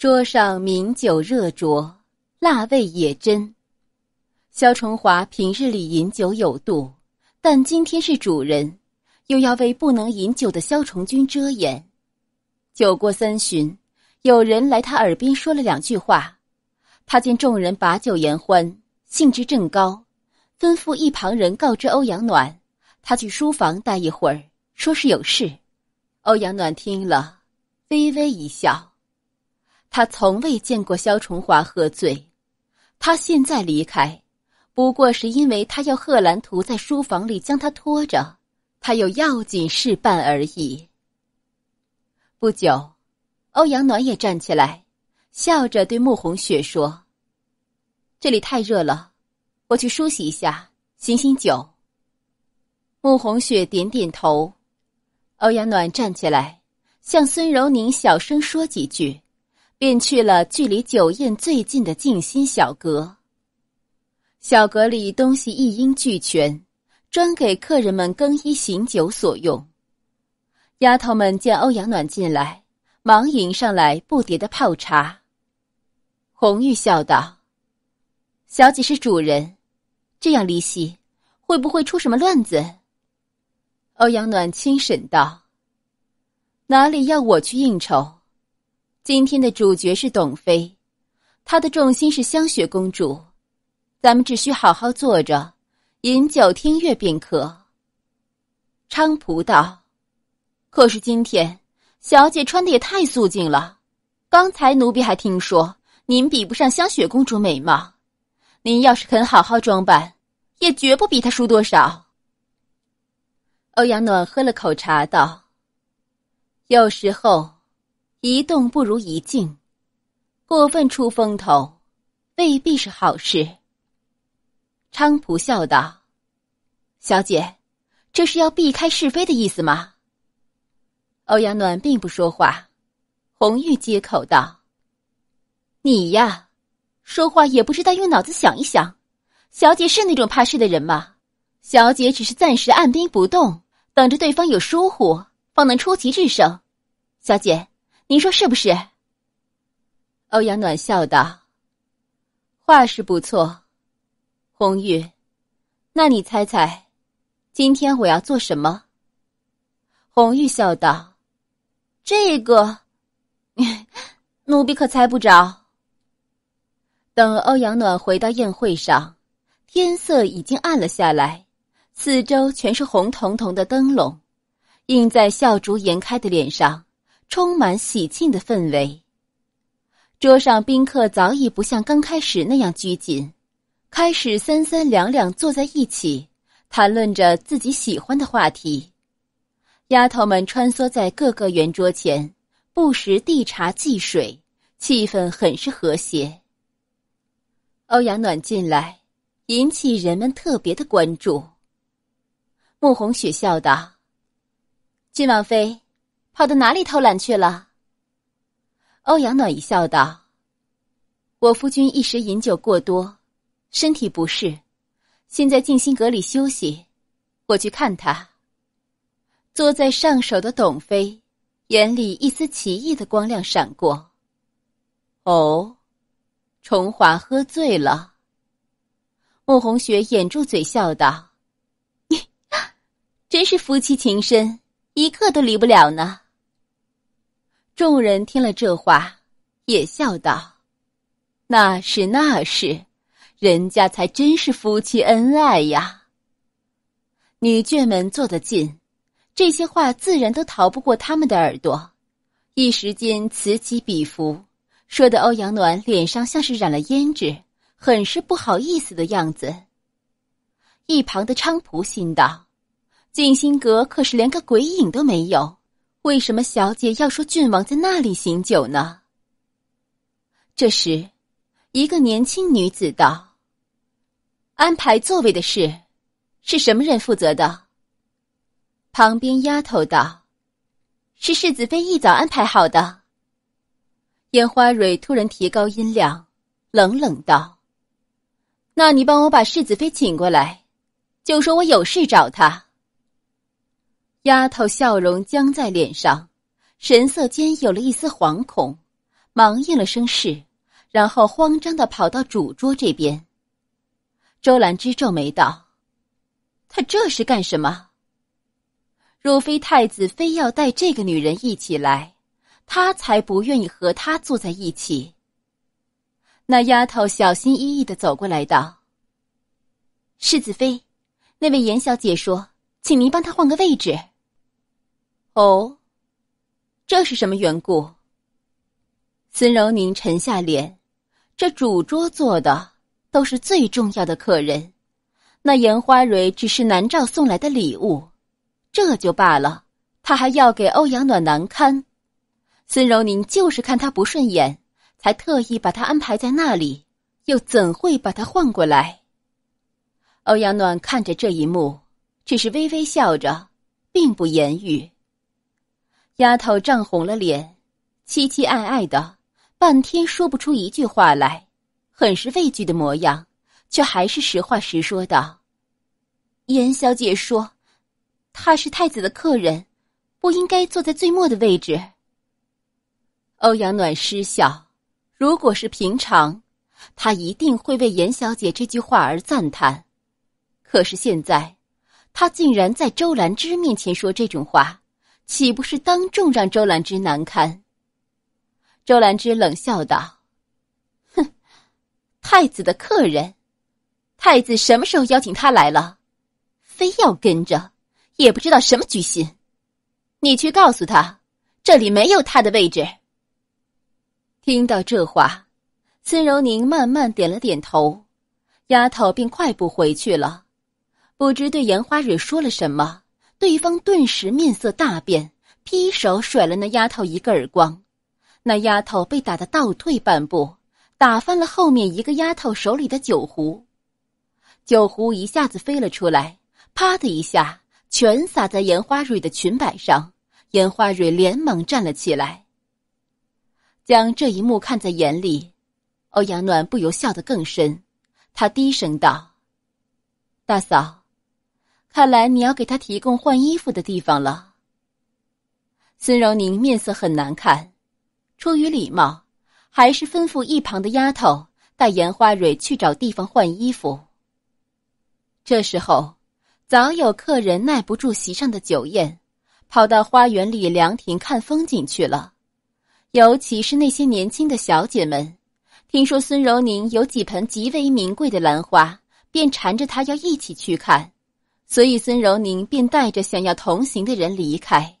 桌上名酒热酌，辣味也真。萧崇华平日里饮酒有度，但今天是主人，又要为不能饮酒的萧崇军遮掩。酒过三巡，有人来他耳边说了两句话。他见众人把酒言欢，兴致正高，吩咐一旁人告知欧阳暖，他去书房待一会儿，说是有事。欧阳暖听了，微微一笑。他从未见过萧崇华喝醉，他现在离开，不过是因为他要贺兰图在书房里将他拖着，他有要紧事办而已。不久，欧阳暖也站起来，笑着对穆红雪说：“这里太热了，我去梳洗一下，醒醒酒。”穆红雪点点头，欧阳暖站起来，向孙柔宁小声说几句。便去了距离酒宴最近的静心小阁。小阁里东西一应俱全，专给客人们更衣、醒酒所用。丫头们见欧阳暖进来，忙迎上来，不迭的泡茶。红玉笑道：“小姐是主人，这样离席会不会出什么乱子？”欧阳暖轻审道：“哪里要我去应酬？”今天的主角是董妃，她的重心是香雪公主，咱们只需好好坐着，饮酒听乐便可。菖蒲道，可是今天小姐穿的也太素净了，刚才奴婢还听说您比不上香雪公主美貌，您要是肯好好装扮，也绝不比她输多少。欧阳暖喝了口茶道，有时候。一动不如一静，过分出风头，未必是好事。昌蒲笑道：“小姐，这是要避开是非的意思吗？”欧阳暖并不说话，红玉接口道：“你呀，说话也不知道用脑子想一想。小姐是那种怕事的人吗？小姐只是暂时按兵不动，等着对方有疏忽，方能出奇制胜。小姐。”您说是不是？欧阳暖笑道：“话是不错，红玉，那你猜猜，今天我要做什么？”红玉笑道：“这个，奴婢可猜不着。”等欧阳暖回到宴会上，天色已经暗了下来，四周全是红彤彤的灯笼，映在笑逐颜开的脸上。充满喜庆的氛围。桌上宾客早已不像刚开始那样拘谨，开始三三两两坐在一起，谈论着自己喜欢的话题。丫头们穿梭在各个圆桌前，不时递茶递水，气氛很是和谐。欧阳暖进来，引起人们特别的关注。穆红雪笑道：“晋王妃。”跑到哪里偷懒去了？欧阳暖一笑道：“我夫君一时饮酒过多，身体不适，现在静心阁里休息，我去看他。”坐在上首的董妃眼里一丝奇异的光亮闪过。“哦，重华喝醉了。”穆红雪掩住嘴笑道：“你 真是夫妻情深，一刻都离不了呢。”众人听了这话，也笑道：“那是那是，人家才真是夫妻恩爱呀。”女眷们坐得近，这些话自然都逃不过他们的耳朵。一时间此起彼伏，说的欧阳暖脸上像是染了胭脂，很是不好意思的样子。一旁的菖蒲心道：“静心阁可是连个鬼影都没有。”为什么小姐要说郡王在那里醒酒呢？这时，一个年轻女子道：“安排座位的事，是什么人负责的？”旁边丫头道：“是世子妃一早安排好的。”烟花蕊突然提高音量，冷冷道：“那你帮我把世子妃请过来，就说我有事找她。”丫头笑容僵在脸上，神色间有了一丝惶恐，忙应了声“是”，然后慌张的跑到主桌这边。周兰芝皱眉道：“他这是干什么？”若非太子非要带这个女人一起来，他才不愿意和他坐在一起。那丫头小心翼翼的走过来道：“世子妃，那位严小姐说，请您帮她换个位置。”哦，这是什么缘故？孙柔宁沉下脸，这主桌坐的都是最重要的客人，那颜花蕊只是南诏送来的礼物，这就罢了。他还要给欧阳暖难堪，孙柔宁就是看他不顺眼，才特意把他安排在那里，又怎会把他换过来？欧阳暖看着这一幕，只是微微笑着，并不言语。丫头涨红了脸，期期爱爱的，半天说不出一句话来，很是畏惧的模样，却还是实话实说道：“严小姐说，她是太子的客人，不应该坐在最末的位置。”欧阳暖失笑，如果是平常，他一定会为严小姐这句话而赞叹，可是现在，她竟然在周兰芝面前说这种话。岂不是当众让周兰芝难堪？周兰芝冷笑道：“哼，太子的客人，太子什么时候邀请他来了？非要跟着，也不知道什么居心。你去告诉他，这里没有他的位置。”听到这话，孙柔宁慢慢点了点头，丫头便快步回去了，不知对严花蕊说了什么。对方顿时面色大变，劈手甩了那丫头一个耳光，那丫头被打得倒退半步，打翻了后面一个丫头手里的酒壶，酒壶一下子飞了出来，啪的一下全洒在严花蕊的裙摆上。严花蕊连忙站了起来，将这一幕看在眼里，欧阳暖不由笑得更深，他低声道：“大嫂。”看来你要给他提供换衣服的地方了。孙柔宁面色很难看，出于礼貌，还是吩咐一旁的丫头带严花蕊去找地方换衣服。这时候，早有客人耐不住席上的酒宴，跑到花园里凉亭看风景去了。尤其是那些年轻的小姐们，听说孙柔宁有几盆极为名贵的兰花，便缠着她要一起去看。所以，孙柔宁便带着想要同行的人离开。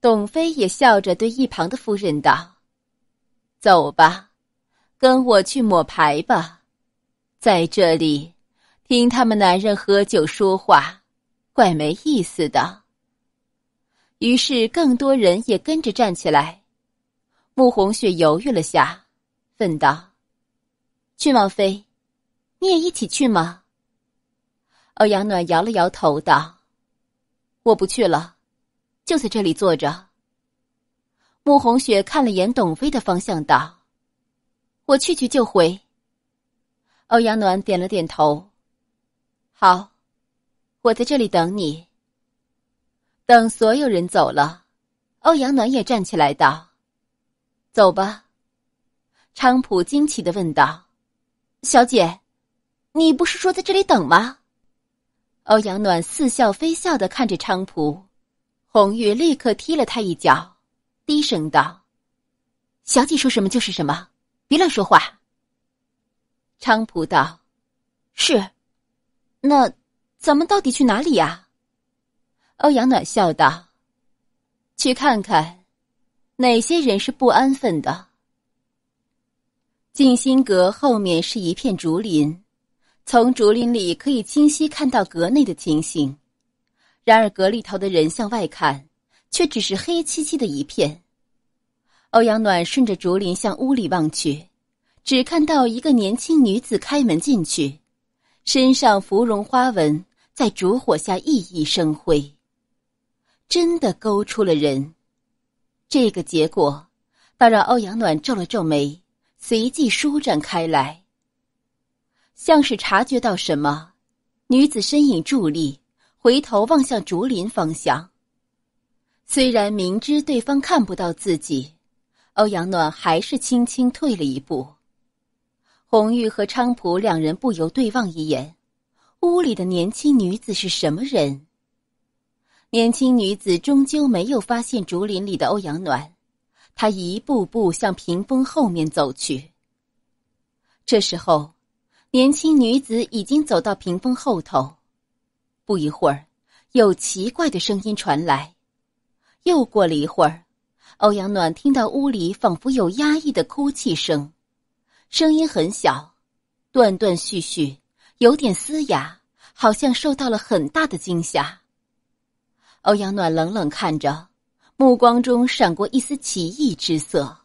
董妃也笑着对一旁的夫人道：“走吧，跟我去抹牌吧，在这里听他们男人喝酒说话，怪没意思的。”于是，更多人也跟着站起来。穆红雪犹豫了下，问道：“郡王妃，你也一起去吗？”欧阳暖摇了摇头，道：“我不去了，就在这里坐着。”穆红雪看了眼董飞的方向，道：“我去，去就回。”欧阳暖点了点头：“好，我在这里等你。”等所有人走了，欧阳暖也站起来道：“走吧。”昌普惊奇的问道：“小姐，你不是说在这里等吗？”欧阳暖似笑非笑的看着菖蒲，红玉立刻踢了他一脚，低声道：“小姐说什么就是什么，别乱说话。”菖蒲道：“是，那咱们到底去哪里呀？”欧阳暖笑道：“去看看，哪些人是不安分的。”静心阁后面是一片竹林。从竹林里可以清晰看到阁内的情形，然而阁里头的人向外看，却只是黑漆漆的一片。欧阳暖顺着竹林向屋里望去，只看到一个年轻女子开门进去，身上芙蓉花纹在烛火下熠熠生辉。真的勾出了人，这个结果倒让欧阳暖皱了皱眉，随即舒展开来。像是察觉到什么，女子身影伫立，回头望向竹林方向。虽然明知对方看不到自己，欧阳暖还是轻轻退了一步。红玉和昌蒲两人不由对望一眼，屋里的年轻女子是什么人？年轻女子终究没有发现竹林里的欧阳暖，她一步步向屏风后面走去。这时候。年轻女子已经走到屏风后头，不一会儿，有奇怪的声音传来。又过了一会儿，欧阳暖听到屋里仿佛有压抑的哭泣声，声音很小，断断续续，有点嘶哑，好像受到了很大的惊吓。欧阳暖冷冷看着，目光中闪过一丝奇异之色。